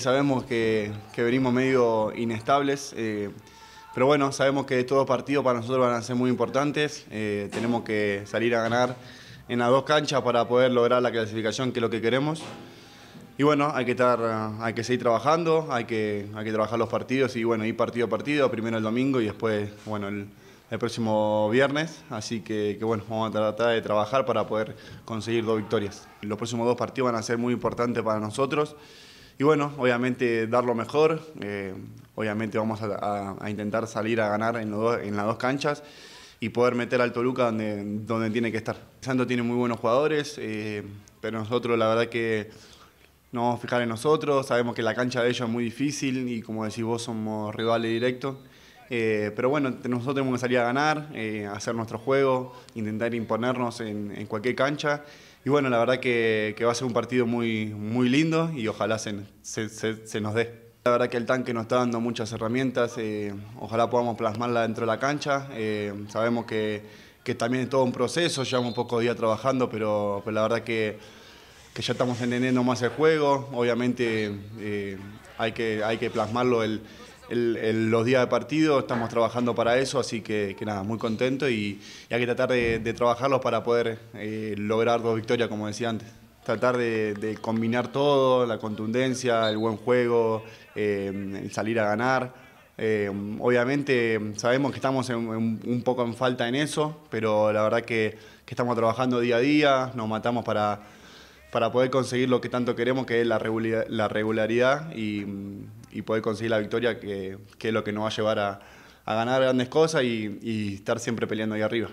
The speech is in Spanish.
Sabemos que, venimos medio inestables, eh, pero bueno, sabemos que todos partidos para nosotros van a ser muy importantes. Eh, tenemos que salir a ganar en las dos canchas para poder lograr la clasificación, que es lo que queremos. Y bueno, hay que, estar, ah, hay que seguir trabajando, hay que, hay que trabajar los partidos y bueno, ir partido a partido, primero el domingo y después, bueno, el, próximo viernes, así que, que, bueno, vamos a tratar de trabajar para poder conseguir dos victorias. Los próximos dos partidos van a ser muy importantes para nosotros. Y bueno, obviamente dar lo mejor, eh, obviamente vamos a, intentar salir a ganar en, las dos canchas y poder meter al Toluca donde, donde tiene que estar. Santo tiene muy buenos jugadores, eh, pero nosotros la verdad que no vamos a fijar en nosotros, sabemos que la cancha de ellos es muy difícil y como decís vos somos rivales directos. Eh, pero bueno, nosotros tenemos que salir a ganar, eh, hacer nuestro juego, intentar imponernos en, cualquier cancha. Y bueno, la verdad que, va a ser un partido muy, muy lindo y ojalá se, se, nos dé. La verdad que el tanque nos está dando muchas herramientas, eh, ojalá podamos plasmarla dentro de la cancha. Eh, sabemos que, que, también es todo un proceso, llevamos pocos días trabajando, pero, la verdad que, que, ya estamos entendiendo más el juego. Obviamente hay, que, hay que plasmarlo el, los días de partido, estamos trabajando para eso, así que, nada, muy contento y, hay que tratar de, trabajarlos para poder eh, lograr dos victorias, como decía antes. Tratar de, combinar todo, la contundencia, el buen juego, eh, el salir a ganar. Eh, obviamente sabemos que estamos un poco en falta en eso, pero la verdad que, estamos trabajando día a día, nos matamos para, para poder conseguir lo que tanto queremos, que es la, regularidad y, y poder conseguir la victoria, que, es lo que nos va a llevar a, ganar grandes cosas y, y estar siempre peleando ahí arriba.